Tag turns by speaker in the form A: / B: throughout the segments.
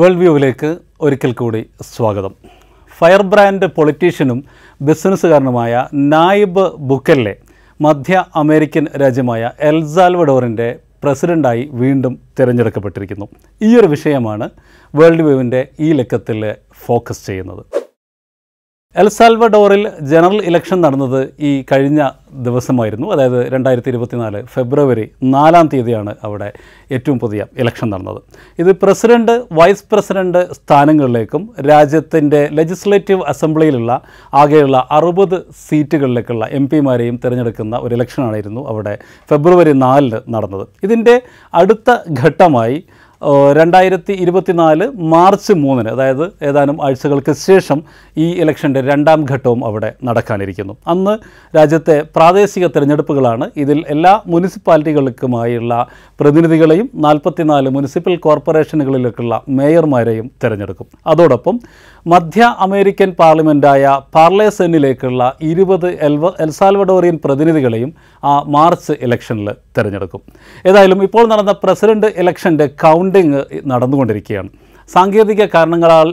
A: world വ്യൂവിലേക്ക് ഒരിക്കൽ കൂടി സ്വാഗതം ഫയർ ബ്രാൻഡ് പൊളിറ്റീഷ്യനും ബിസിനസ്സുകാരനുമായ നായിബ് ബുക്കല്ലെ മധ്യ അമേരിക്കൻ രാജ്യമായ എൽസാൽവഡോറിൻ്റെ പ്രസിഡൻ്റായി വീണ്ടും തിരഞ്ഞെടുക്കപ്പെട്ടിരിക്കുന്നു ഈ ഒരു വിഷയമാണ് വേൾഡ് വ്യൂവിൻ്റെ ഈ ലക്കത്തിൽ ഫോക്കസ് ചെയ്യുന്നത് സാൽവഡോറിൽ ജനറൽ ഇലക്ഷൻ നടന്നത് ഈ കഴിഞ്ഞ ദിവസമായിരുന്നു അതായത് രണ്ടായിരത്തി ഇരുപത്തിനാല് ഫെബ്രുവരി നാലാം തീയതിയാണ് അവിടെ ഏറ്റവും പുതിയ ഇലക്ഷൻ നടന്നത് ഇത് പ്രസിഡന്റ് വൈസ് പ്രസിഡന്റ് സ്ഥാനങ്ങളിലേക്കും രാജ്യത്തിൻ്റെ ലെജിസ്ലേറ്റീവ് അസംബ്ലിയിലുള്ള ആകെയുള്ള അറുപത് സീറ്റുകളിലേക്കുള്ള എം പിമാരെയും തിരഞ്ഞെടുക്കുന്ന ഒരു ഇലക്ഷനായിരുന്നു അവിടെ ഫെബ്രുവരി നാലിന് നടന്നത് ഇതിൻ്റെ അടുത്ത ഘട്ടമായി രണ്ടായിരത്തി ഇരുപത്തിനാല് മാർച്ച് മൂന്നിന് അതായത് ഏതാനും ആഴ്ചകൾക്ക് ശേഷം ഈ ഇലക്ഷൻ്റെ രണ്ടാം ഘട്ടവും അവിടെ നടക്കാനിരിക്കുന്നു അന്ന് രാജ്യത്തെ പ്രാദേശിക തിരഞ്ഞെടുപ്പുകളാണ് ഇതിൽ എല്ലാ മുനിസിപ്പാലിറ്റികൾക്കുമായുള്ള പ്രതിനിധികളെയും നാൽപ്പത്തിനാല് മുനിസിപ്പൽ കോർപ്പറേഷനുകളിലേക്കുള്ള മേയർമാരെയും തിരഞ്ഞെടുക്കും അതോടൊപ്പം മധ്യ അമേരിക്കൻ പാർലമെൻറ്റായ പാർലേസെന്നിലേക്കുള്ള ഇരുപത് എൽവ എൽസാൽവഡോറിയൻ പ്രതിനിധികളെയും ആ മാർച്ച് ഇലക്ഷനിൽ തിരഞ്ഞെടുക്കും ഏതായാലും ഇപ്പോൾ നടന്ന പ്രസിഡന്റ് ഇലക്ഷൻ്റെ കൗണ്ടിങ് നടന്നുകൊണ്ടിരിക്കുകയാണ് സാങ്കേതിക കാരണങ്ങളാൽ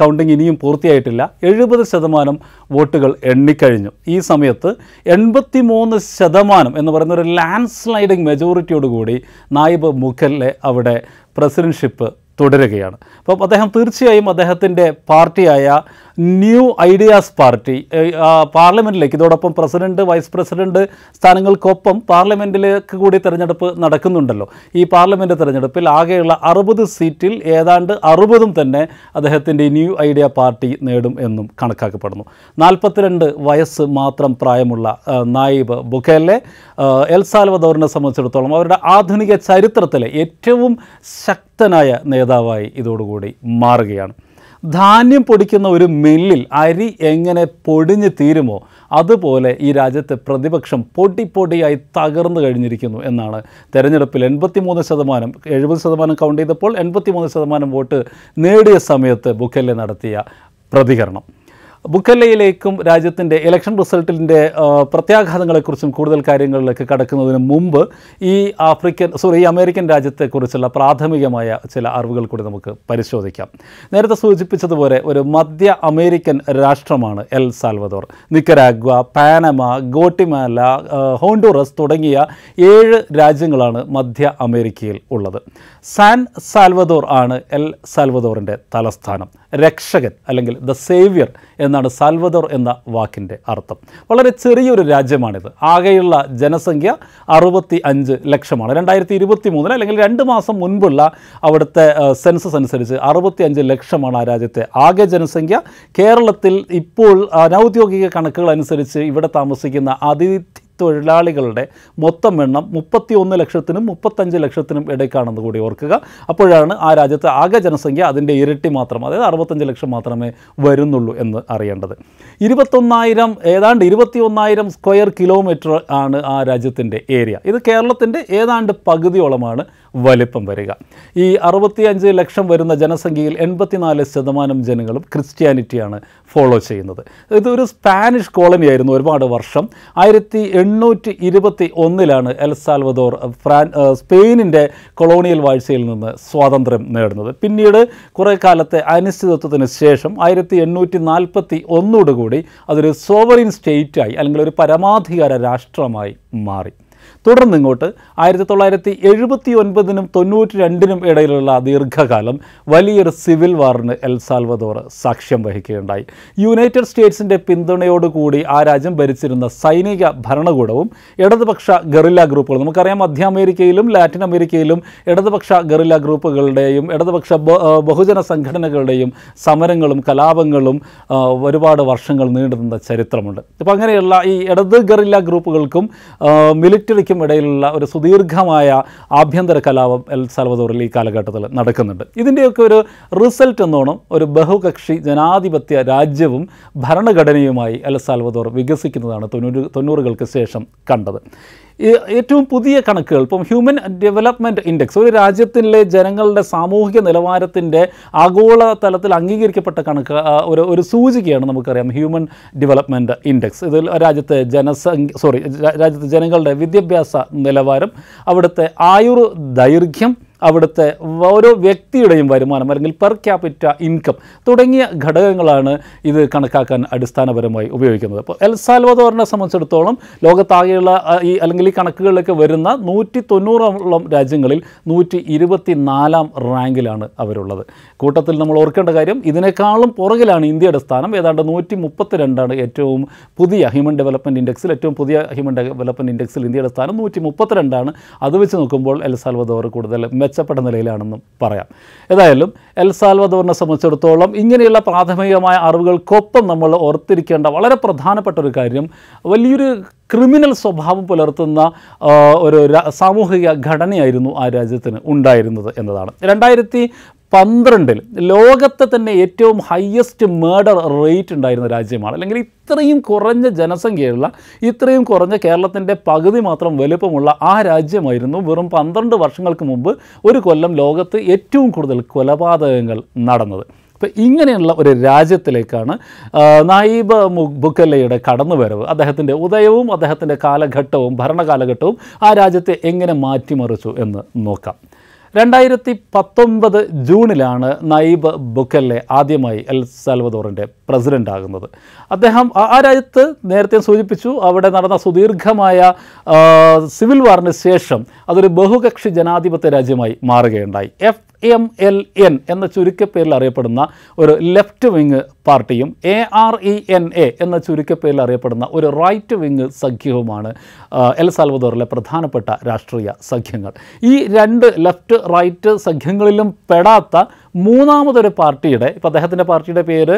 A: കൗണ്ടിംഗ് ഇനിയും പൂർത്തിയായിട്ടില്ല എഴുപത് ശതമാനം വോട്ടുകൾ എണ്ണിക്കഴിഞ്ഞു ഈ സമയത്ത് എൺപത്തി മൂന്ന് ശതമാനം എന്ന് പറയുന്ന ഒരു ലാൻഡ് സ്ലൈഡിംഗ് മെജോറിറ്റിയോടുകൂടി നായിബ് മുഖലെ അവിടെ പ്രസിഡൻഷിപ്പ് തുടരുകയാണ് അപ്പോൾ അദ്ദേഹം തീർച്ചയായും അദ്ദേഹത്തിൻ്റെ പാർട്ടിയായ ന്യൂ ഐഡിയാസ് പാർട്ടി പാർലമെൻറ്റിലേക്ക് ഇതോടൊപ്പം പ്രസിഡന്റ് വൈസ് പ്രസിഡന്റ് സ്ഥാനങ്ങൾക്കൊപ്പം പാർലമെൻറ്റിലേക്ക് കൂടി തിരഞ്ഞെടുപ്പ് നടക്കുന്നുണ്ടല്ലോ ഈ പാർലമെൻറ്റ് തിരഞ്ഞെടുപ്പിൽ ആകെയുള്ള അറുപത് സീറ്റിൽ ഏതാണ്ട് അറുപതും തന്നെ അദ്ദേഹത്തിൻ്റെ ന്യൂ ഐഡിയ പാർട്ടി നേടും എന്നും കണക്കാക്കപ്പെടുന്നു നാൽപ്പത്തിരണ്ട് വയസ്സ് മാത്രം പ്രായമുള്ള നായിബ് ബുഖേലെ എൽ സാൽവദോറിനെ സംബന്ധിച്ചിടത്തോളം അവരുടെ ആധുനിക ചരിത്രത്തിലെ ഏറ്റവും ശക്തി ശക്തനായ നേതാവായി ഇതോടുകൂടി മാറുകയാണ് ധാന്യം പൊടിക്കുന്ന ഒരു മില്ലിൽ അരി എങ്ങനെ പൊടിഞ്ഞ് തീരുമോ അതുപോലെ ഈ രാജ്യത്തെ പ്രതിപക്ഷം പൊടിയായി തകർന്നു കഴിഞ്ഞിരിക്കുന്നു എന്നാണ് തെരഞ്ഞെടുപ്പിൽ എൺപത്തിമൂന്ന് ശതമാനം എഴുപത് ശതമാനം കൗണ്ട് ചെയ്തപ്പോൾ എൺപത്തിമൂന്ന് ശതമാനം വോട്ട് നേടിയ സമയത്ത് ബുക്കല്ലെ നടത്തിയ പ്രതികരണം ബുക്കല്ലയിലേക്കും രാജ്യത്തിൻ്റെ ഇലക്ഷൻ റിസൾട്ടിൻ്റെ പ്രത്യാഘാതങ്ങളെക്കുറിച്ചും കൂടുതൽ കാര്യങ്ങളിലേക്ക് കടക്കുന്നതിന് മുമ്പ് ഈ ആഫ്രിക്കൻ സോറി ഈ അമേരിക്കൻ രാജ്യത്തെക്കുറിച്ചുള്ള പ്രാഥമികമായ ചില അറിവുകൾ കൂടി നമുക്ക് പരിശോധിക്കാം നേരത്തെ സൂചിപ്പിച്ചതുപോലെ ഒരു മധ്യ അമേരിക്കൻ രാഷ്ട്രമാണ് El Salvador Nicaragua Panama Guatemala Honduras തുടങ്ങിയ ഏഴ് രാജ്യങ്ങളാണ് മധ്യ അമേരിക്കയിൽ ഉള്ളത് സാൻ സാൽവദോർ ആണ് എൽ സാൽവദോറിൻ്റെ തലസ്ഥാനം രക്ഷകൻ അല്ലെങ്കിൽ ദ സേവ്യർ എന്ന എന്നാണ് സാൽവദോർ എന്ന വാക്കിൻ്റെ അർത്ഥം വളരെ ചെറിയൊരു രാജ്യമാണിത് ആകെയുള്ള ജനസംഖ്യ അറുപത്തി അഞ്ച് ലക്ഷമാണ് രണ്ടായിരത്തി ഇരുപത്തി മൂന്നിൽ അല്ലെങ്കിൽ രണ്ട് മാസം മുൻപുള്ള അവിടുത്തെ സെൻസസ് അനുസരിച്ച് അറുപത്തി അഞ്ച് ലക്ഷമാണ് ആ രാജ്യത്തെ ആകെ ജനസംഖ്യ കേരളത്തിൽ ഇപ്പോൾ അനൗദ്യോഗിക കണക്കുകൾ അനുസരിച്ച് ഇവിടെ താമസിക്കുന്ന അതിഥി തൊഴിലാളികളുടെ മൊത്തം എണ്ണം മുപ്പത്തി ഒന്ന് ലക്ഷത്തിനും മുപ്പത്തഞ്ച് ലക്ഷത്തിനും ഇടയ്ക്കാണെന്ന് കൂടി ഓർക്കുക അപ്പോഴാണ് ആ രാജ്യത്തെ ആകെ ജനസംഖ്യ അതിൻ്റെ ഇരട്ടി മാത്രം അതായത് അറുപത്തഞ്ച് ലക്ഷം മാത്രമേ വരുന്നുള്ളൂ എന്ന് അറിയേണ്ടത് ഇരുപത്തൊന്നായിരം ഏതാണ്ട് ഇരുപത്തി ഒന്നായിരം സ്ക്വയർ കിലോമീറ്റർ ആണ് ആ രാജ്യത്തിൻ്റെ ഏരിയ ഇത് കേരളത്തിൻ്റെ ഏതാണ്ട് പകുതിയോളമാണ് വലിപ്പം വരിക ഈ അറുപത്തിയഞ്ച് ലക്ഷം വരുന്ന ജനസംഖ്യയിൽ എൺപത്തിനാല് ശതമാനം ജനങ്ങളും ക്രിസ്ത്യാനിറ്റിയാണ് ഫോളോ ചെയ്യുന്നത് ഇതൊരു സ്പാനിഷ് കോളനിയായിരുന്നു ഒരുപാട് വർഷം ആയിരത്തി എണ്ണൂറ്റി ഇരുപത്തി ഒന്നിലാണ് എൽ സാൽവദോർ ഫ്രാൻ സ്പെയിനിൻ്റെ കൊളോണിയൽ വാഴ്ചയിൽ നിന്ന് സ്വാതന്ത്ര്യം നേടുന്നത് പിന്നീട് കുറേ കാലത്തെ അനിശ്ചിതത്വത്തിന് ശേഷം ആയിരത്തി എണ്ണൂറ്റി നാൽപ്പത്തി ഒന്നോടുകൂടി അതൊരു സോവറിൻ സ്റ്റേറ്റായി അല്ലെങ്കിൽ ഒരു പരമാധികാര രാഷ്ട്രമായി മാറി തുടർന്ന് ഇങ്ങോട്ട് ആയിരത്തി തൊള്ളായിരത്തി എഴുപത്തി ഒൻപതിനും തൊണ്ണൂറ്റി രണ്ടിനും ഇടയിലുള്ള ദീർഘകാലം വലിയൊരു സിവിൽ വാറിന് സാൽവദോർ സാക്ഷ്യം വഹിക്കുകയുണ്ടായി യുണൈറ്റഡ് സ്റ്റേറ്റ്സിൻ്റെ പിന്തുണയോടുകൂടി ആ രാജ്യം ഭരിച്ചിരുന്ന സൈനിക ഭരണകൂടവും ഇടതുപക്ഷ ഗറില്ല ഗ്രൂപ്പുകൾ നമുക്കറിയാം മധ്യ അമേരിക്കയിലും ലാറ്റിൻ അമേരിക്കയിലും ഇടതുപക്ഷ ഗറില്ല ഗ്രൂപ്പുകളുടെയും ഇടതുപക്ഷ ബഹുജന സംഘടനകളുടെയും സമരങ്ങളും കലാപങ്ങളും ഒരുപാട് വർഷങ്ങൾ നീണ്ടുനിന്ന ചരിത്രമുണ്ട് അപ്പോൾ അങ്ങനെയുള്ള ഈ ഇടത് ഗറില്ല ഗ്രൂപ്പുകൾക്കും മിലിറ്ററിക്ക് ഇന്ത്യയ്ക്കും ഇടയിലുള്ള ഒരു സുദീർഘമായ ആഭ്യന്തര കലാപം എൽ സാൽവദോറിൽ ഈ കാലഘട്ടത്തിൽ നടക്കുന്നുണ്ട് ഇതിൻ്റെയൊക്കെ ഒരു റിസൾട്ട് എന്നോണം ഒരു ബഹുകക്ഷി ജനാധിപത്യ രാജ്യവും ഭരണഘടനയുമായി എൽ സാൽവദോർ വികസിക്കുന്നതാണ് തൊണ്ണൂറ് തൊണ്ണൂറുകൾക്ക് ശേഷം കണ്ടത് ഏറ്റവും പുതിയ കണക്കുകൾ ഇപ്പം ഹ്യൂമൻ ഡെവലപ്മെൻറ്റ് ഇൻഡെക്സ് ഒരു രാജ്യത്തിലെ ജനങ്ങളുടെ സാമൂഹിക നിലവാരത്തിൻ്റെ ആഗോള തലത്തിൽ അംഗീകരിക്കപ്പെട്ട കണക്ക് ഒരു ഒരു സൂചികയാണ് നമുക്കറിയാം ഹ്യൂമൻ ഡെവലപ്മെൻറ്റ് ഇൻഡെക്സ് ഇതിൽ രാജ്യത്തെ ജനസംഖ്യ സോറി രാജ്യത്തെ ജനങ്ങളുടെ വിദ്യാഭ്യാസ നിലവാരം അവിടുത്തെ ആയുർ ദൈർഘ്യം അവിടുത്തെ ഓരോ വ്യക്തിയുടെയും വരുമാനം അല്ലെങ്കിൽ പെർ ക്യാപിറ്റ ഇൻകം തുടങ്ങിയ ഘടകങ്ങളാണ് ഇത് കണക്കാക്കാൻ അടിസ്ഥാനപരമായി ഉപയോഗിക്കുന്നത് അപ്പോൾ എൽ സാൽവദോറിനെ സംബന്ധിച്ചിടത്തോളം ലോകത്താകെയുള്ള ഈ അല്ലെങ്കിൽ ഈ കണക്കുകളിലൊക്കെ വരുന്ന നൂറ്റി തൊണ്ണൂറോളം രാജ്യങ്ങളിൽ നൂറ്റി ഇരുപത്തി നാലാം റാങ്കിലാണ് അവരുള്ളത് കൂട്ടത്തിൽ നമ്മൾ ഓർക്കേണ്ട കാര്യം ഇതിനേക്കാളും പുറകിലാണ് ഇന്ത്യയുടെ സ്ഥാനം ഏതാണ്ട് നൂറ്റി മുപ്പത്തിരണ്ടാണ് ഏറ്റവും പുതിയ ഹ്യൂമൻ ഡെവലപ്മെൻറ്റ് ഇൻഡെക്സിൽ ഏറ്റവും പുതിയ ഹ്യൂമൻ ഡെവലപ്മെൻറ്റ് ഇൻഡെക്സിൽ ഇന്ത്യയുടെ സ്ഥാനം നൂറ്റി മുപ്പത്തിരണ്ടാണ് അത് വെച്ച് നോക്കുമ്പോൾ എൽ സാൽവദോർ കൂടുതൽ മെച്ച മെച്ചപ്പെട്ട നിലയിലാണെന്നും പറയാം ഏതായാലും എൽ സാൽവദോറിനെ സംബന്ധിച്ചിടത്തോളം ഇങ്ങനെയുള്ള പ്രാഥമികമായ അറിവുകൾക്കൊപ്പം നമ്മൾ ഓർത്തിരിക്കേണ്ട വളരെ പ്രധാനപ്പെട്ട ഒരു കാര്യം വലിയൊരു ക്രിമിനൽ സ്വഭാവം പുലർത്തുന്ന ഒരു സാമൂഹിക ഘടനയായിരുന്നു ആ രാജ്യത്തിന് ഉണ്ടായിരുന്നത് എന്നതാണ് രണ്ടായിരത്തി പന്ത്രണ്ടിൽ ലോകത്തെ തന്നെ ഏറ്റവും ഹയസ്റ്റ് മേർഡർ റേറ്റ് ഉണ്ടായിരുന്ന രാജ്യമാണ് അല്ലെങ്കിൽ ഇത്രയും കുറഞ്ഞ ജനസംഖ്യയുള്ള ഇത്രയും കുറഞ്ഞ കേരളത്തിൻ്റെ പകുതി മാത്രം വലുപ്പമുള്ള ആ രാജ്യമായിരുന്നു വെറും പന്ത്രണ്ട് വർഷങ്ങൾക്ക് മുമ്പ് ഒരു കൊല്ലം ലോകത്ത് ഏറ്റവും കൂടുതൽ കൊലപാതകങ്ങൾ നടന്നത് അപ്പോൾ ഇങ്ങനെയുള്ള ഒരു രാജ്യത്തിലേക്കാണ് നായിബ് ബുക്കല്ലയുടെ കടന്നുവരവ് അദ്ദേഹത്തിൻ്റെ ഉദയവും അദ്ദേഹത്തിൻ്റെ കാലഘട്ടവും ഭരണകാലഘട്ടവും ആ രാജ്യത്തെ എങ്ങനെ മാറ്റിമറിച്ചു എന്ന് നോക്കാം രണ്ടായിരത്തി പത്തൊമ്പത് ജൂണിലാണ് നൈബ് ബുക്കല്ലെ ആദ്യമായി എൽ സാൽവദോറിൻ്റെ പ്രസിഡൻ്റാകുന്നത് അദ്ദേഹം ആ രാജ്യത്ത് നേരത്തെ സൂചിപ്പിച്ചു അവിടെ നടന്ന സുദീർഘമായ സിവിൽ വാറിന് ശേഷം അതൊരു ബഹുകക്ഷി ജനാധിപത്യ രാജ്യമായി മാറുകയുണ്ടായി എഫ് എം എൽ എൻ എന്ന ചുരുക്കപ്പേരിൽ അറിയപ്പെടുന്ന ഒരു ലെഫ്റ്റ് വിങ് പാർട്ടിയും A R E N A എന്ന ചുരുക്കപ്പേരിൽ അറിയപ്പെടുന്ന ഒരു റൈറ്റ് വിങ് സഖ്യവുമാണ് എൽ സാൽവദോറിലെ പ്രധാനപ്പെട്ട രാഷ്ട്രീയ സഖ്യങ്ങൾ ഈ രണ്ട് ലെഫ്റ്റ് റൈറ്റ് സഖ്യങ്ങളിലും പെടാത്ത മൂന്നാമതൊരു പാർട്ടിയുടെ ഇപ്പോൾ അദ്ദേഹത്തിൻ്റെ പാർട്ടിയുടെ പേര്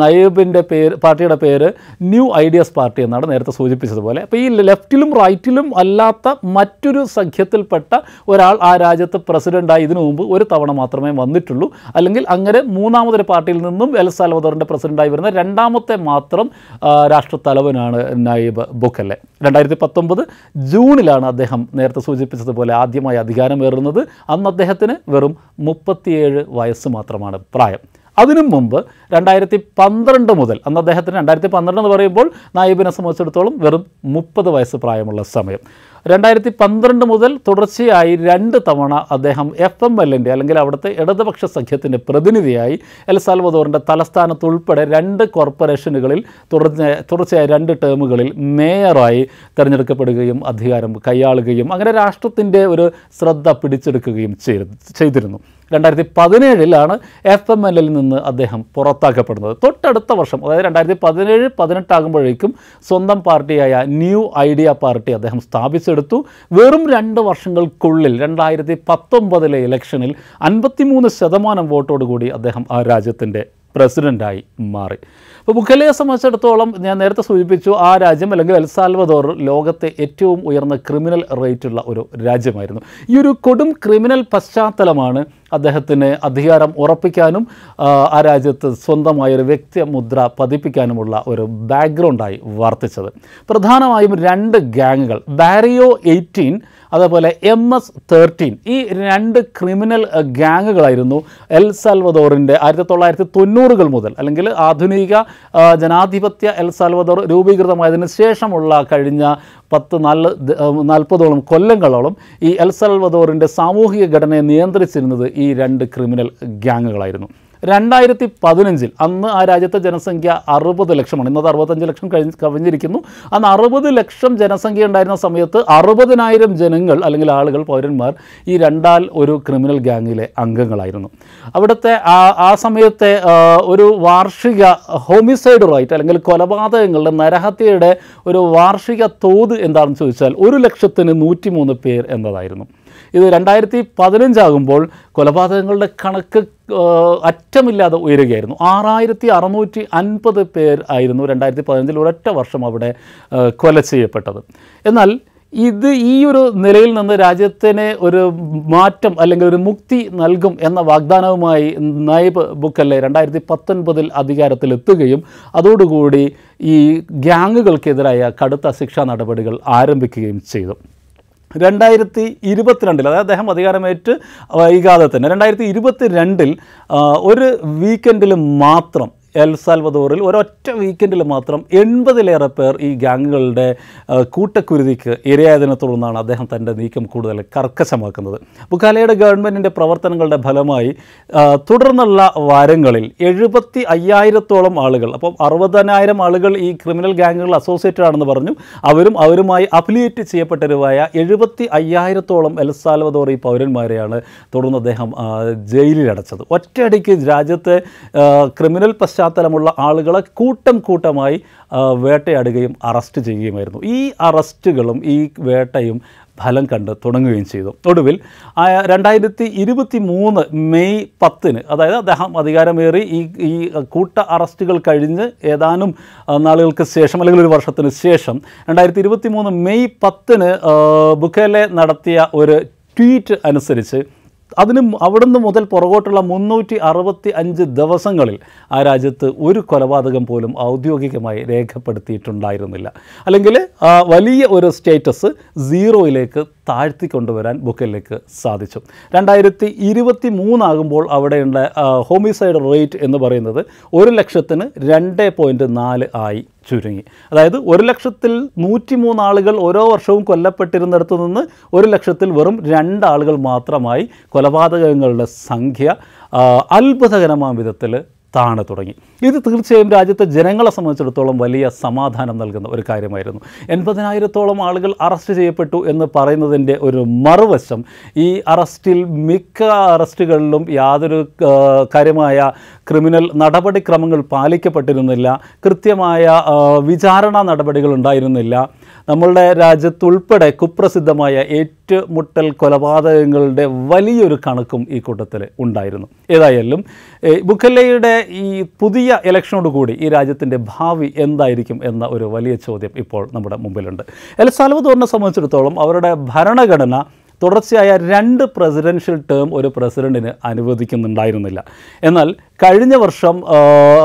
A: നയബിൻ്റെ പേര് പാർട്ടിയുടെ പേര് ന്യൂ ഐഡിയാസ് പാർട്ടി എന്നാണ് നേരത്തെ സൂചിപ്പിച്ചതുപോലെ അപ്പോൾ ഈ ലെഫ്റ്റിലും റൈറ്റിലും അല്ലാത്ത മറ്റൊരു സഖ്യത്തിൽപ്പെട്ട ഒരാൾ ആ രാജ്യത്ത് പ്രസിഡൻ്റായി ഇതിനു മുമ്പ് ഒരു തവണ മാത്രമേ വന്നിട്ടുള്ളൂ അല്ലെങ്കിൽ അങ്ങനെ മൂന്നാമതൊരു പാർട്ടിയിൽ നിന്നും എൽ സാൽവദോറിൻ്റെ പ്രസിഡൻ്റായി വരുന്ന രണ്ടാമത്തെ മാത്രം രാഷ്ട്രത്തലവനാണ് നയബ് ബുക്കല്ലേ രണ്ടായിരത്തി പത്തൊമ്പത് ജൂണിലാണ് അദ്ദേഹം നേരത്തെ സൂചിപ്പിച്ചതുപോലെ ആദ്യമായി അധികാരമേറുന്നത് അന്ന് അദ്ദേഹത്തിന് വെറും മുപ്പത്തിയേഴ് വയസ്സ് വയസ്സ് മാത്രമാണ് പ്രായം അതിനു മുമ്പ് രണ്ടായിരത്തി പന്ത്രണ്ട് മുതൽ അന്ന് അദ്ദേഹത്തിന് രണ്ടായിരത്തി പന്ത്രണ്ട് എന്ന് പറയുമ്പോൾ നായിബിനെ സംബന്ധിച്ചിടത്തോളം വെറും മുപ്പത് വയസ്സ് പ്രായമുള്ള സമയം രണ്ടായിരത്തി പന്ത്രണ്ട് മുതൽ തുടർച്ചയായി രണ്ട് തവണ അദ്ദേഹം എഫ് എം എല്ലിൻ്റെ അല്ലെങ്കിൽ അവിടുത്തെ ഇടതുപക്ഷ സഖ്യത്തിൻ്റെ പ്രതിനിധിയായി എൽ സാൽവദോറിൻ്റെ തലസ്ഥാനത്ത് ഉൾപ്പെടെ രണ്ട് കോർപ്പറേഷനുകളിൽ തുടർച്ച തുടർച്ചയായി രണ്ട് ടേമുകളിൽ മേയറായി തിരഞ്ഞെടുക്കപ്പെടുകയും അധികാരം കൈയാളുകയും അങ്ങനെ രാഷ്ട്രത്തിൻ്റെ ഒരു ശ്രദ്ധ പിടിച്ചെടുക്കുകയും ചെയ്തിരുന്നു രണ്ടായിരത്തി പതിനേഴിലാണ് എഫ് എം എൽ നിന്ന് അദ്ദേഹം പുറത്താക്കപ്പെടുന്നത് തൊട്ടടുത്ത വർഷം അതായത് രണ്ടായിരത്തി പതിനേഴ് പതിനെട്ടാകുമ്പോഴേക്കും സ്വന്തം പാർട്ടിയായ ന്യൂ ഐഡിയ പാർട്ടി അദ്ദേഹം സ്ഥാപിച്ചെടുത്തു വെറും രണ്ട് വർഷങ്ങൾക്കുള്ളിൽ രണ്ടായിരത്തി പത്തൊമ്പതിലെ ഇലക്ഷനിൽ അൻപത്തിമൂന്ന് ശതമാനം വോട്ടോടുകൂടി അദ്ദേഹം ആ രാജ്യത്തിൻ്റെ പ്രസിഡൻ്റായി മാറി അപ്പോൾ മുഖലയെ സംബന്ധിച്ചിടത്തോളം ഞാൻ നേരത്തെ സൂചിപ്പിച്ചു ആ രാജ്യം അല്ലെങ്കിൽ എൽസാൽവദോർ ലോകത്തെ ഏറ്റവും ഉയർന്ന ക്രിമിനൽ റേറ്റുള്ള ഒരു രാജ്യമായിരുന്നു ഈ ഒരു കൊടും ക്രിമിനൽ പശ്ചാത്തലമാണ് അദ്ദേഹത്തിന് അധികാരം ഉറപ്പിക്കാനും ആ രാജ്യത്ത് സ്വന്തമായൊരു വ്യക്തിമുദ്ര പതിപ്പിക്കാനുമുള്ള ഒരു ബാക്ക്ഗ്രൗണ്ടായി വർത്തിച്ചത് പ്രധാനമായും രണ്ട് ഗ്യാങ്ങുകൾ ബാരിയോ എയ്റ്റീൻ അതേപോലെ എം എസ് തേർട്ടീൻ ഈ രണ്ട് ക്രിമിനൽ ഗ്യാങ്ങുകളായിരുന്നു എൽ സാൽവദോറിൻ്റെ ആയിരത്തി തൊള്ളായിരത്തി തൊണ്ണൂറുകൾ മുതൽ അല്ലെങ്കിൽ ആധുനിക ജനാധിപത്യ എൽ സാൽവദോർ രൂപീകൃതമായതിനു ശേഷമുള്ള കഴിഞ്ഞ പത്ത് നാല് നാൽപ്പതോളം കൊല്ലങ്ങളോളം ഈ എൽ സാൽവദോറിൻ്റെ സാമൂഹിക ഘടനയെ നിയന്ത്രിച്ചിരുന്നത് ഈ രണ്ട് ക്രിമിനൽ ഗ്യാങ്ങുകളായിരുന്നു രണ്ടായിരത്തി പതിനഞ്ചിൽ അന്ന് ആ രാജ്യത്തെ ജനസംഖ്യ അറുപത് ലക്ഷമാണ് ഇന്നത് അറുപത്തഞ്ച് ലക്ഷം കഴിഞ്ഞ് കവിഞ്ഞിരിക്കുന്നു അന്ന് അറുപത് ലക്ഷം ജനസംഖ്യ ഉണ്ടായിരുന്ന സമയത്ത് അറുപതിനായിരം ജനങ്ങൾ അല്ലെങ്കിൽ ആളുകൾ പൗരന്മാർ ഈ രണ്ടാൽ ഒരു ക്രിമിനൽ ഗ്യാങ്ങിലെ അംഗങ്ങളായിരുന്നു അവിടുത്തെ ആ ആ സമയത്തെ ഒരു വാർഷിക ഹോമിസൈഡ് റൈറ്റ് അല്ലെങ്കിൽ കൊലപാതകങ്ങളുടെ നരഹത്യയുടെ ഒരു വാർഷിക തോത് എന്താണെന്ന് ചോദിച്ചാൽ ഒരു ലക്ഷത്തിന് നൂറ്റിമൂന്ന് പേർ എന്നതായിരുന്നു ഇത് രണ്ടായിരത്തി പതിനഞ്ചാകുമ്പോൾ കൊലപാതകങ്ങളുടെ കണക്ക് അറ്റമില്ലാതെ ഉയരുകയായിരുന്നു ആറായിരത്തി അറുന്നൂറ്റി അൻപത് പേർ ആയിരുന്നു രണ്ടായിരത്തി പതിനഞ്ചിൽ ഒരൊറ്റ വർഷം അവിടെ കൊല ചെയ്യപ്പെട്ടത് എന്നാൽ ഇത് ഈ ഒരു നിലയിൽ നിന്ന് രാജ്യത്തിന് ഒരു മാറ്റം അല്ലെങ്കിൽ ഒരു മുക്തി നൽകും എന്ന വാഗ്ദാനവുമായി നയബ് ബുക്കല്ലേ രണ്ടായിരത്തി പത്തൊൻപതിൽ അധികാരത്തിലെത്തുകയും അതോടുകൂടി ഈ ഗ്യാങ്ങുകൾക്കെതിരായ കടുത്ത ശിക്ഷാ നടപടികൾ ആരംഭിക്കുകയും ചെയ്തു രണ്ടായിരത്തി ഇരുപത്തിരണ്ടിൽ അതായത് അദ്ദേഹം അധികാരമേറ്റ് വൈകാതെ തന്നെ രണ്ടായിരത്തി ഇരുപത്തി രണ്ടിൽ ഒരു വീക്കെൻഡിൽ മാത്രം എൽ സാൽവദോറിൽ ഒരൊറ്റ വീക്കെൻഡിൽ മാത്രം എൺപതിലേറെ പേർ ഈ ഗ്യാങ്ങുകളുടെ കൂട്ടക്കുരുതിക്ക് ഇരയായതിനെ തുടർന്നാണ് അദ്ദേഹം തൻ്റെ നീക്കം കൂടുതൽ കർക്കശമാക്കുന്നത് ബുക്കാലയുടെ ഗവൺമെൻറ്റിൻ്റെ പ്രവർത്തനങ്ങളുടെ ഫലമായി തുടർന്നുള്ള വാരങ്ങളിൽ എഴുപത്തി അയ്യായിരത്തോളം ആളുകൾ അപ്പം അറുപതിനായിരം ആളുകൾ ഈ ക്രിമിനൽ ഗ്യാങ്ങുകൾ അസോസിയേറ്റഡ് ആണെന്ന് പറഞ്ഞു അവരും അവരുമായി അഫിലിയേറ്റ് ചെയ്യപ്പെട്ടവരുമായ എഴുപത്തി അയ്യായിരത്തോളം എൽ സാൽവദോർ ഈ പൗരന്മാരെയാണ് തുടർന്ന് അദ്ദേഹം ജയിലിലടച്ചത് ഒറ്റയടിക്ക് രാജ്യത്തെ ക്രിമിനൽ പശ്ചാത്തലം പശ്ചാത്തലമുള്ള ആളുകളെ കൂട്ടം കൂട്ടമായി വേട്ടയാടുകയും അറസ്റ്റ് ചെയ്യുകയുമായിരുന്നു ഈ അറസ്റ്റുകളും ഈ വേട്ടയും ഫലം കണ്ട് തുടങ്ങുകയും ചെയ്തു ഒടുവിൽ രണ്ടായിരത്തി ഇരുപത്തി മൂന്ന് മെയ് പത്തിന് അതായത് അദ്ദേഹം അധികാരമേറി ഈ ഈ കൂട്ട അറസ്റ്റുകൾ കഴിഞ്ഞ് ഏതാനും നാളുകൾക്ക് ശേഷം അല്ലെങ്കിൽ ഒരു വർഷത്തിന് ശേഷം രണ്ടായിരത്തി ഇരുപത്തി മൂന്ന് മെയ് പത്തിന് ബുക്കേലെ നടത്തിയ ഒരു ട്വീറ്റ് അനുസരിച്ച് അതിന് അവിടുന്ന് മുതൽ പുറകോട്ടുള്ള മുന്നൂറ്റി അറുപത്തി അഞ്ച് ദിവസങ്ങളിൽ ആ രാജ്യത്ത് ഒരു കൊലപാതകം പോലും ഔദ്യോഗികമായി രേഖപ്പെടുത്തിയിട്ടുണ്ടായിരുന്നില്ല അല്ലെങ്കിൽ വലിയ ഒരു സ്റ്റേറ്റസ് സീറോയിലേക്ക് കൊണ്ടുവരാൻ ബുക്കലിലേക്ക് സാധിച്ചു രണ്ടായിരത്തി ഇരുപത്തി മൂന്നാകുമ്പോൾ അവിടെയുള്ള ഹോമിസൈഡ് റേറ്റ് എന്ന് പറയുന്നത് ഒരു ലക്ഷത്തിന് രണ്ട് പോയിൻറ്റ് നാല് ആയി ചുരുങ്ങി അതായത് ഒരു ലക്ഷത്തിൽ നൂറ്റി മൂന്നാളുകൾ ആളുകൾ ഓരോ വർഷവും കൊല്ലപ്പെട്ടിരുന്നിടത്തു നിന്ന് ഒരു ലക്ഷത്തിൽ വെറും രണ്ടാളുകൾ മാത്രമായി കൊലപാതകങ്ങളുടെ സംഖ്യ അത്ഭുതകരമായ വിധത്തിൽ താണു തുടങ്ങി ഇത് തീർച്ചയായും രാജ്യത്തെ ജനങ്ങളെ സംബന്ധിച്ചിടത്തോളം വലിയ സമാധാനം നൽകുന്ന ഒരു കാര്യമായിരുന്നു എൺപതിനായിരത്തോളം ആളുകൾ അറസ്റ്റ് ചെയ്യപ്പെട്ടു എന്ന് പറയുന്നതിൻ്റെ ഒരു മറുവശം ഈ അറസ്റ്റിൽ മിക്ക അറസ്റ്റുകളിലും യാതൊരു കാര്യമായ ക്രിമിനൽ നടപടിക്രമങ്ങൾ പാലിക്കപ്പെട്ടിരുന്നില്ല കൃത്യമായ വിചാരണ നടപടികൾ ഉണ്ടായിരുന്നില്ല നമ്മളുടെ രാജ്യത്തുൾപ്പെടെ കുപ്രസിദ്ധമായ ഏറ്റുമുട്ടൽ കൊലപാതകങ്ങളുടെ വലിയൊരു കണക്കും ഈ കൂട്ടത്തിൽ ഉണ്ടായിരുന്നു ഏതായാലും ബുക്കല്ലയുടെ ഈ പുതിയ ഇലക്ഷനോട് കൂടി ഈ രാജ്യത്തിൻ്റെ ഭാവി എന്തായിരിക്കും എന്ന ഒരു വലിയ ചോദ്യം ഇപ്പോൾ നമ്മുടെ മുമ്പിലുണ്ട് എൽ സാൽവദോറിനെ സംബന്ധിച്ചിടത്തോളം അവരുടെ ഭരണഘടന തുടർച്ചയായ രണ്ട് പ്രസിഡൻഷ്യൽ ടേം ഒരു പ്രസിഡന്റിന് അനുവദിക്കുന്നുണ്ടായിരുന്നില്ല എന്നാൽ കഴിഞ്ഞ വർഷം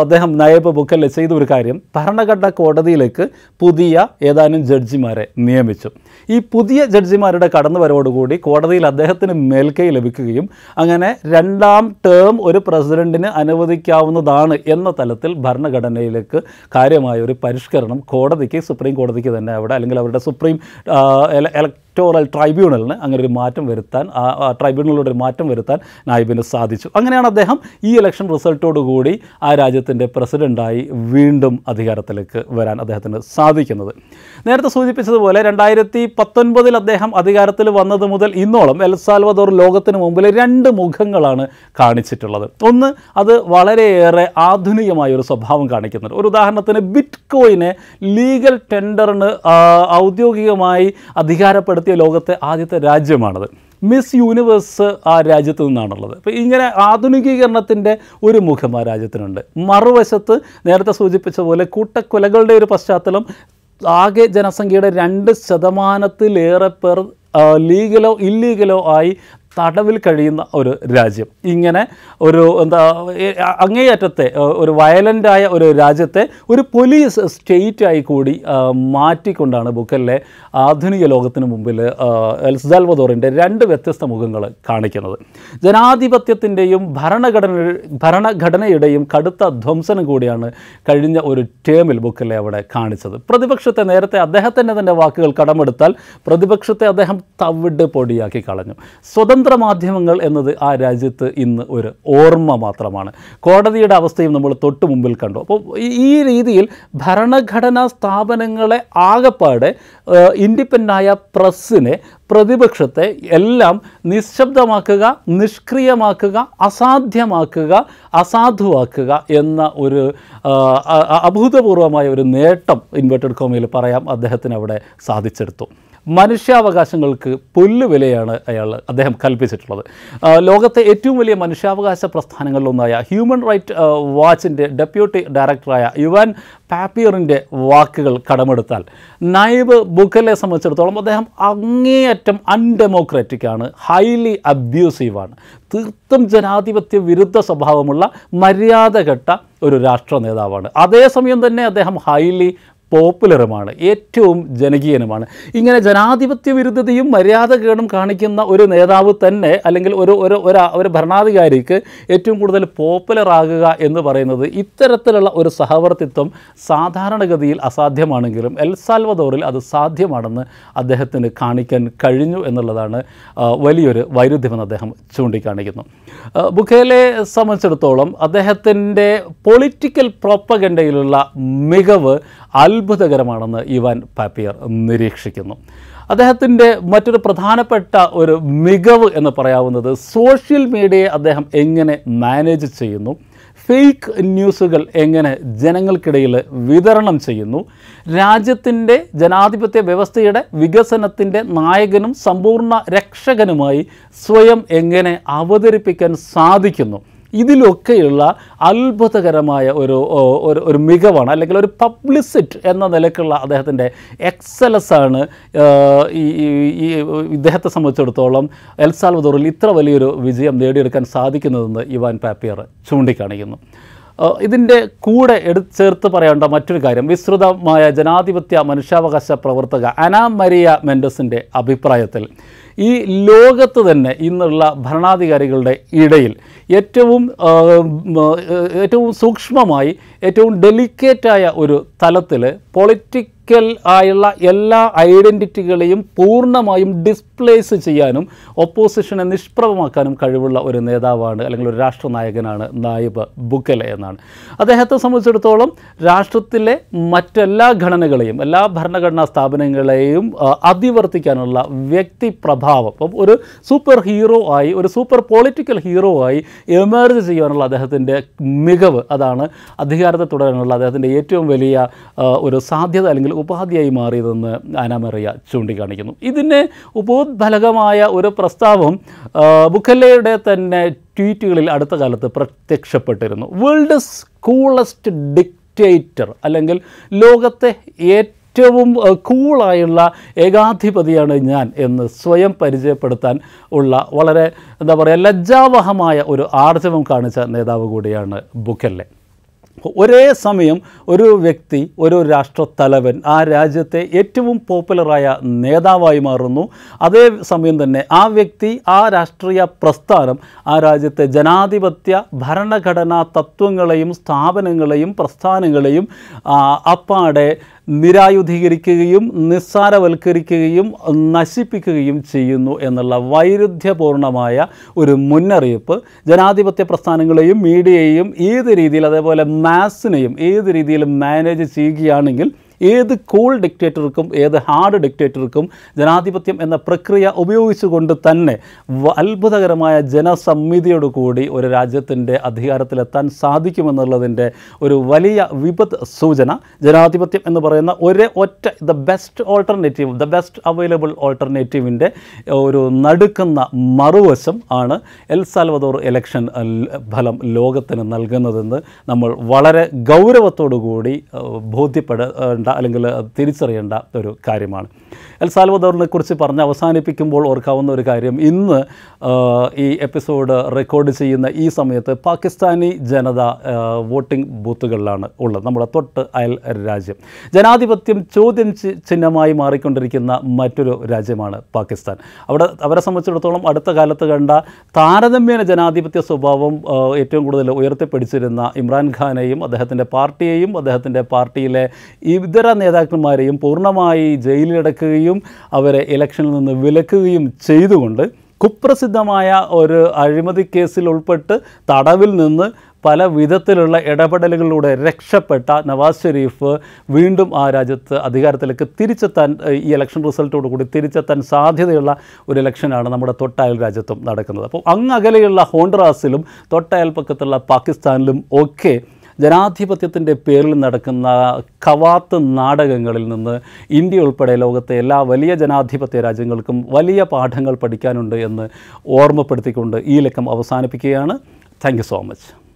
A: അദ്ദേഹം നയബ് ബുക്കല്ലെ ചെയ്ത ഒരു കാര്യം ഭരണഘടനാ കോടതിയിലേക്ക് പുതിയ ഏതാനും ജഡ്ജിമാരെ നിയമിച്ചു ഈ പുതിയ ജഡ്ജിമാരുടെ കടന്നുവരവോടുകൂടി കോടതിയിൽ അദ്ദേഹത്തിന് മേൽക്കൈ ലഭിക്കുകയും അങ്ങനെ രണ്ടാം ടേം ഒരു പ്രസിഡന്റിന് അനുവദിക്കാവുന്നതാണ് എന്ന തലത്തിൽ ഭരണഘടനയിലേക്ക് കാര്യമായ ഒരു പരിഷ്കരണം കോടതിക്ക് സുപ്രീം കോടതിക്ക് തന്നെ അവിടെ അല്ലെങ്കിൽ അവരുടെ സുപ്രീം ഇലക്ടോറൽ ട്രൈബ്യൂണലിന് അങ്ങനെ ഒരു മാറ്റം വരുത്താൻ ആ ട്രൈബ്യൂണലിലൂടെ ഒരു മാറ്റം വരുത്താൻ നായിബിന് സാധിച്ചു അങ്ങനെയാണ് അദ്ദേഹം ഈ ഇലക്ഷൻ റിസൾട്ട് റിസൾട്ടോടുകൂടി ആ രാജ്യത്തിൻ്റെ പ്രസിഡൻ്റായി വീണ്ടും അധികാരത്തിലേക്ക് വരാൻ അദ്ദേഹത്തിന് സാധിക്കുന്നത് നേരത്തെ സൂചിപ്പിച്ചതുപോലെ രണ്ടായിരത്തി പത്തൊൻപതിൽ അദ്ദേഹം അധികാരത്തിൽ വന്നത് മുതൽ ഇന്നോളം എൽസാൽവദോർ ലോകത്തിന് മുമ്പിൽ രണ്ട് മുഖങ്ങളാണ് കാണിച്ചിട്ടുള്ളത് ഒന്ന് അത് വളരെയേറെ ആധുനികമായ ഒരു സ്വഭാവം കാണിക്കുന്നുണ്ട് ഒരു ഉദാഹരണത്തിന് ബിറ്റ് കോയിനെ ലീഗൽ ടെൻഡറിന് ഔദ്യോഗികമായി അധികാരപ്പെടുത്തിയ ലോകത്തെ ആദ്യത്തെ രാജ്യമാണത് മിസ് യൂണിവേഴ്സ് ആ രാജ്യത്ത് നിന്നാണുള്ളത് അപ്പോൾ ഇങ്ങനെ ആധുനികീകരണത്തിൻ്റെ ഒരു മുഖം ആ രാജ്യത്തിനുണ്ട് മറുവശത്ത് നേരത്തെ സൂചിപ്പിച്ച പോലെ കൂട്ടക്കൊലകളുടെ ഒരു പശ്ചാത്തലം ആകെ ജനസംഖ്യയുടെ രണ്ട് ശതമാനത്തിലേറെ പേർ ലീഗലോ ഇല്ലീഗലോ ആയി തടവിൽ കഴിയുന്ന ഒരു രാജ്യം ഇങ്ങനെ ഒരു എന്താ അങ്ങേയറ്റത്തെ ഒരു വയലൻ്റായ ഒരു രാജ്യത്തെ ഒരു പോലീസ് സ്റ്റേറ്റായി കൂടി മാറ്റിക്കൊണ്ടാണ് ബുക്കലിലെ ആധുനിക ലോകത്തിന് മുമ്പിൽ എൽസാൽവദോറിൻ്റെ രണ്ട് വ്യത്യസ്ത മുഖങ്ങൾ കാണിക്കുന്നത് ജനാധിപത്യത്തിൻ്റെയും ഭരണഘടന ഭരണഘടനയുടെയും കടുത്ത ധ്വംസനം കൂടിയാണ് കഴിഞ്ഞ ഒരു ടേമിൽ ബുക്കലെ അവിടെ കാണിച്ചത് പ്രതിപക്ഷത്തെ നേരത്തെ അദ്ദേഹത്തിൻ്റെ തന്നെ വാക്കുകൾ കടമെടുത്താൽ പ്രതിപക്ഷത്തെ അദ്ദേഹം തവിട് പൊടിയാക്കി കളഞ്ഞു സ്വതന്ത്ര മാധ്യമങ്ങൾ എന്നത് ആ രാജ്യത്ത് ഇന്ന് ഒരു ഓർമ്മ മാത്രമാണ് കോടതിയുടെ അവസ്ഥയും നമ്മൾ തൊട്ട് മുമ്പിൽ കണ്ടു അപ്പോൾ ഈ രീതിയിൽ ഭരണഘടനാ സ്ഥാപനങ്ങളെ ആകെപ്പാടെ ഇൻഡിപെൻഡൻ്റായ പ്രസ്സിനെ പ്രതിപക്ഷത്തെ എല്ലാം നിശബ്ദമാക്കുക നിഷ്ക്രിയമാക്കുക അസാധ്യമാക്കുക അസാധുവാക്കുക എന്ന ഒരു അഭൂതപൂർവമായ ഒരു നേട്ടം ഇൻവേർട്ടഡ് കോമയിൽ പറയാം അദ്ദേഹത്തിന് അവിടെ സാധിച്ചെടുത്തു മനുഷ്യാവകാശങ്ങൾക്ക് പുല്ലുവിലയാണ് അയാൾ അദ്ദേഹം കൽപ്പിച്ചിട്ടുള്ളത് ലോകത്തെ ഏറ്റവും വലിയ മനുഷ്യാവകാശ പ്രസ്ഥാനങ്ങളിലൊന്നായ ഹ്യൂമൻ റൈറ്റ് വാച്ചിൻ്റെ ഡെപ്യൂട്ടി ഡയറക്ടറായ യുവാൻ പാപ്പിയറിൻ്റെ വാക്കുകൾ കടമെടുത്താൽ നൈബ് ബുക്കലെ സംബന്ധിച്ചിടത്തോളം അദ്ദേഹം അങ്ങേയറ്റം അൺഡെമോക്രാറ്റിക് ആണ് ഹൈലി അബ്യൂസീവാണ് തീർത്തും ജനാധിപത്യ വിരുദ്ധ സ്വഭാവമുള്ള മര്യാദ കെട്ട ഒരു രാഷ്ട്ര നേതാവാണ് അതേസമയം തന്നെ അദ്ദേഹം ഹൈലി പോപ്പുലറുമാണ് ഏറ്റവും ജനകീയനുമാണ് ഇങ്ങനെ ജനാധിപത്യ വിരുദ്ധതയും മര്യാദകേടും കാണിക്കുന്ന ഒരു നേതാവ് തന്നെ അല്ലെങ്കിൽ ഒരു ഒരു ഒരു ഭരണാധികാരിക്ക് ഏറ്റവും കൂടുതൽ പോപ്പുലറാകുക എന്ന് പറയുന്നത് ഇത്തരത്തിലുള്ള ഒരു സഹവർത്തിത്വം സാധാരണഗതിയിൽ അസാധ്യമാണെങ്കിലും സാൽവദോറിൽ അത് സാധ്യമാണെന്ന് അദ്ദേഹത്തിന് കാണിക്കാൻ കഴിഞ്ഞു എന്നുള്ളതാണ് വലിയൊരു വൈരുദ്ധ്യമെന്ന് അദ്ദേഹം ചൂണ്ടിക്കാണിക്കുന്നു ബുഖേലെ സംബന്ധിച്ചിടത്തോളം അദ്ദേഹത്തിൻ്റെ പൊളിറ്റിക്കൽ പ്രോപ്പഗൻഡയിലുള്ള മികവ് അത്ഭുതകരമാണെന്ന് ഇവാൻ പാപ്പിയർ നിരീക്ഷിക്കുന്നു അദ്ദേഹത്തിൻ്റെ മറ്റൊരു പ്രധാനപ്പെട്ട ഒരു മികവ് എന്ന് പറയാവുന്നത് സോഷ്യൽ മീഡിയയെ അദ്ദേഹം എങ്ങനെ മാനേജ് ചെയ്യുന്നു ഫേക്ക് ന്യൂസുകൾ എങ്ങനെ ജനങ്ങൾക്കിടയിൽ വിതരണം ചെയ്യുന്നു രാജ്യത്തിൻ്റെ ജനാധിപത്യ വ്യവസ്ഥയുടെ വികസനത്തിൻ്റെ നായകനും സമ്പൂർണ്ണ രക്ഷകനുമായി സ്വയം എങ്ങനെ അവതരിപ്പിക്കാൻ സാധിക്കുന്നു ഇതിലൊക്കെയുള്ള അത്ഭുതകരമായ ഒരു ഒരു മികവാണ് അല്ലെങ്കിൽ ഒരു പബ്ലിസിറ്റ് എന്ന നിലക്കുള്ള അദ്ദേഹത്തിൻ്റെ എക്സലസ് ഈ ഈ ഇദ്ദേഹത്തെ സംബന്ധിച്ചിടത്തോളം എൽസാൽവദോറിൽ ഇത്ര വലിയൊരു വിജയം നേടിയെടുക്കാൻ സാധിക്കുന്നതെന്ന് ഇവാൻ പാപ്പിയർ ചൂണ്ടിക്കാണിക്കുന്നു ഇതിൻ്റെ കൂടെ എടു ചേർത്ത് പറയേണ്ട മറ്റൊരു കാര്യം വിസ്തൃതമായ ജനാധിപത്യ മനുഷ്യാവകാശ പ്രവർത്തക അനാ മരിയ മെൻഡസിൻ്റെ അഭിപ്രായത്തിൽ ഈ ലോകത്ത് തന്നെ ഇന്നുള്ള ഭരണാധികാരികളുടെ ഇടയിൽ ഏറ്റവും ഏറ്റവും സൂക്ഷ്മമായി ഏറ്റവും ഡെലിക്കേറ്റായ ഒരു തലത്തിൽ പൊളിറ്റിക് ആയുള്ള എല്ലാ ഐഡൻറ്റിറ്റികളെയും പൂർണ്ണമായും ഡിസ്പ്ലേസ് ചെയ്യാനും ഒപ്പോസിഷനെ നിഷ്പ്രഭമാക്കാനും കഴിവുള്ള ഒരു നേതാവാണ് അല്ലെങ്കിൽ ഒരു രാഷ്ട്രനായകനാണ് നായിബ് ബുക്കലെ എന്നാണ് അദ്ദേഹത്തെ സംബന്ധിച്ചിടത്തോളം രാഷ്ട്രത്തിലെ മറ്റെല്ലാ ഘടനകളെയും എല്ലാ ഭരണഘടനാ സ്ഥാപനങ്ങളെയും അതിവർത്തിക്കാനുള്ള വ്യക്തിപ്രഭ സ്വഭാവം അപ്പം ഒരു സൂപ്പർ ഹീറോ ആയി ഒരു സൂപ്പർ പൊളിറ്റിക്കൽ ഹീറോ ആയി എമേർജ് ചെയ്യാനുള്ള അദ്ദേഹത്തിൻ്റെ മികവ് അതാണ് അധികാരത്തെ തുടരാനുള്ള അദ്ദേഹത്തിൻ്റെ ഏറ്റവും വലിയ ഒരു സാധ്യത അല്ലെങ്കിൽ ഉപാധിയായി മാറിയതെന്ന് ആനാമറിയ ചൂണ്ടിക്കാണിക്കുന്നു ഇതിന് ഉപോത്ഫലകമായ ഒരു പ്രസ്താവം ബുക്കല്ലയുടെ തന്നെ ട്വീറ്റുകളിൽ അടുത്ത കാലത്ത് പ്രത്യക്ഷപ്പെട്ടിരുന്നു വേൾഡ്സ് കൂളസ്റ്റ് ഡിക്റ്റേറ്റർ അല്ലെങ്കിൽ ലോകത്തെ ഏറ്റവും ഏറ്റവും കൂളായുള്ള ഏകാധിപതിയാണ് ഞാൻ എന്ന് സ്വയം പരിചയപ്പെടുത്താൻ ഉള്ള വളരെ എന്താ പറയുക ലജ്ജാവഹമായ ഒരു ആർജവം കാണിച്ച നേതാവ് കൂടിയാണ് ബുക്കല്ലേ ഒരേ സമയം ഒരു വ്യക്തി ഒരു രാഷ്ട്രത്തലവൻ ആ രാജ്യത്തെ ഏറ്റവും പോപ്പുലറായ നേതാവായി മാറുന്നു അതേ സമയം തന്നെ ആ വ്യക്തി ആ രാഷ്ട്രീയ പ്രസ്ഥാനം ആ രാജ്യത്തെ ജനാധിപത്യ ഭരണഘടനാ തത്വങ്ങളെയും സ്ഥാപനങ്ങളെയും പ്രസ്ഥാനങ്ങളെയും അപ്പാടെ നിരായുധീകരിക്കുകയും നിസ്സാരവൽക്കരിക്കുകയും നശിപ്പിക്കുകയും ചെയ്യുന്നു എന്നുള്ള വൈരുദ്ധ്യപൂർണമായ ഒരു മുന്നറിയിപ്പ് ജനാധിപത്യ പ്രസ്ഥാനങ്ങളെയും മീഡിയയെയും ഏത് രീതിയിൽ അതേപോലെ മാസിനെയും ഏത് രീതിയിൽ മാനേജ് ചെയ്യുകയാണെങ്കിൽ ഏത് കൂൾ ഡിക്റ്റേറ്റർക്കും ഏത് ഹാർഡ് ഡിക്റ്റേറ്റർക്കും ജനാധിപത്യം എന്ന പ്രക്രിയ ഉപയോഗിച്ചുകൊണ്ട് തന്നെ അത്ഭുതകരമായ ജനസമ്മിതിയോടുകൂടി ഒരു രാജ്യത്തിൻ്റെ അധികാരത്തിലെത്താൻ സാധിക്കുമെന്നുള്ളതിൻ്റെ ഒരു വലിയ വിപത് സൂചന ജനാധിപത്യം എന്ന് പറയുന്ന ഒരേ ഒറ്റ the best alternative the best available ഓൾട്ടർനേറ്റീവിൻ്റെ ഒരു നടുക്കുന്ന മറുവശം ആണ് എൽ സാൽവദോർ ഇലക്ഷൻ ഫലം ലോകത്തിന് നൽകുന്നതെന്ന് നമ്മൾ വളരെ ഗൗരവത്തോടു കൂടി ബോധ്യപ്പെടേണ്ട അറിയേണ്ട അല്ലെങ്കിൽ തിരിച്ചറിയേണ്ട ഒരു കാര്യമാണ് എൽ സാൽവദോറിനെ കുറിച്ച് പറഞ്ഞ് അവസാനിപ്പിക്കുമ്പോൾ ഓർക്കാവുന്ന ഒരു കാര്യം ഇന്ന് ഈ എപ്പിസോഡ് റെക്കോർഡ് ചെയ്യുന്ന ഈ സമയത്ത് പാകിസ്ഥാനി ജനത വോട്ടിംഗ് ബൂത്തുകളിലാണ് ഉള്ളത് നമ്മുടെ തൊട്ട് അയൽ രാജ്യം ജനാധിപത്യം ചോദ്യം ചിഹ്നമായി മാറിക്കൊണ്ടിരിക്കുന്ന മറ്റൊരു രാജ്യമാണ് പാകിസ്ഥാൻ അവിടെ അവരെ സംബന്ധിച്ചിടത്തോളം അടുത്ത കാലത്ത് കണ്ട താരതമ്യേന ജനാധിപത്യ സ്വഭാവം ഏറ്റവും കൂടുതൽ ഉയർത്തിപ്പിടിച്ചിരുന്ന ഇമ്രാൻഖാനെയും അദ്ദേഹത്തിൻ്റെ പാർട്ടിയെയും അദ്ദേഹത്തിൻ്റെ പാർട്ടിയിലെ ഇതര മുൻനിര നേതാക്കന്മാരെയും പൂർണ്ണമായി ജയിലിലടക്കുകയും അവരെ ഇലക്ഷനിൽ നിന്ന് വിലക്കുകയും ചെയ്തുകൊണ്ട് കുപ്രസിദ്ധമായ ഒരു അഴിമതി കേസിൽ ഉൾപ്പെട്ട് തടവിൽ നിന്ന് പല വിധത്തിലുള്ള ഇടപെടലുകളിലൂടെ രക്ഷപ്പെട്ട നവാസ് ഷെരീഫ് വീണ്ടും ആ രാജ്യത്ത് അധികാരത്തിലേക്ക് തിരിച്ചെത്താൻ ഈ ഇലക്ഷൻ റിസൾട്ടോട് കൂടി തിരിച്ചെത്താൻ സാധ്യതയുള്ള ഒരു ഇലക്ഷനാണ് നമ്മുടെ തൊട്ടയൽ രാജ്യത്തും നടക്കുന്നത് അപ്പോൾ അങ്ങകലെയുള്ള ഹോണ്ട്രാസിലും പക്കത്തുള്ള പാകിസ്ഥാനിലും ഒക്കെ ജനാധിപത്യത്തിൻ്റെ പേരിൽ നടക്കുന്ന കവാത്ത് നാടകങ്ങളിൽ നിന്ന് ഇന്ത്യ ഉൾപ്പെടെ ലോകത്തെ എല്ലാ വലിയ ജനാധിപത്യ രാജ്യങ്ങൾക്കും വലിയ പാഠങ്ങൾ പഠിക്കാനുണ്ട് എന്ന് ഓർമ്മപ്പെടുത്തിക്കൊണ്ട് ഈ ലക്കം അവസാനിപ്പിക്കുകയാണ് താങ്ക് സോ മച്ച്